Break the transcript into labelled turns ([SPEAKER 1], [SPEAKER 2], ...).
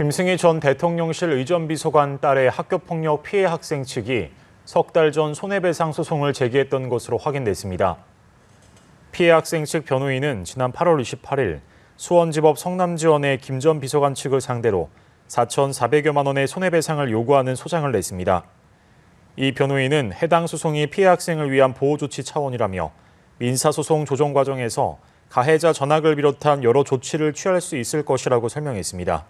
[SPEAKER 1] 김승희 전 대통령실 의전비서관 딸의 학교폭력 피해 학생 측이 석 달 전 손해배상 소송을 제기했던 것으로 확인됐습니다. 피해 학생 측 변호인은 지난 8월 28일 수원지법 성남지원의 김 전 비서관 측을 상대로 4,400여만 원의 손해배상을 요구하는 소장을 냈습니다. 이 변호인은 해당 소송이 피해 학생을 위한 보호조치 차원이라며 민사소송 조정 과정에서 가해자 전학을 비롯한 여러 조치를 취할 수 있을 것이라고 설명했습니다.